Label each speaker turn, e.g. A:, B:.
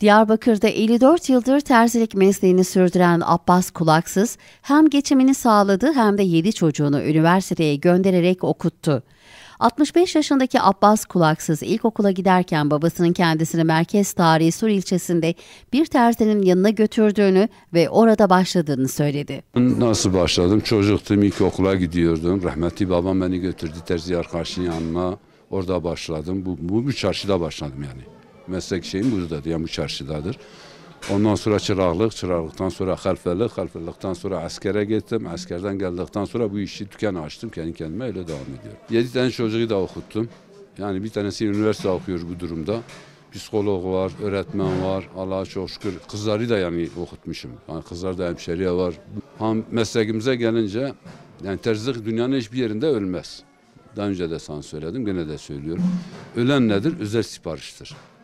A: Diyarbakır'da 54 yıldır terzilik mesleğini sürdüren Abbas Kulaksız hem geçimini sağladı hem de 7 çocuğunu üniversiteye göndererek okuttu. 65 yaşındaki Abbas Kulaksız ilkokula giderken babasının kendisini merkez tarihi Sur ilçesinde bir terzinin yanına götürdüğünü ve orada başladığını söyledi.
B: Nasıl başladım? Çocuktum ilkokula gidiyordum. Rahmetli babam beni götürdü terzi arkadaşının yanına. Orada başladım. Bu, bu, bir çarşıda başladım yani meslek şeyim buradadır, yani bu çarşıdadır. Ondan sonra çıraklık, çıraklıktan sonra halfelik, halfelikten sonra askere gittim. Askerden geldikten sonra bu işi dükkan açtım. Kendi kendime öyle devam ediyorum. Yedi tane çocuğu da okuttum. Yani bir tanesi üniversite okuyor bu durumda. Psikolog var, öğretmen var. Allah'a çok şükür. Kızları da yani okutmuşum. Yani kızlar da hemşeriye var. Ham mesleğimize gelince yani terzik dünyanın hiçbir yerinde ölmez. Daha önce de sana söyledim, gene de söylüyorum. Ölen nedir? Özel sipariştir.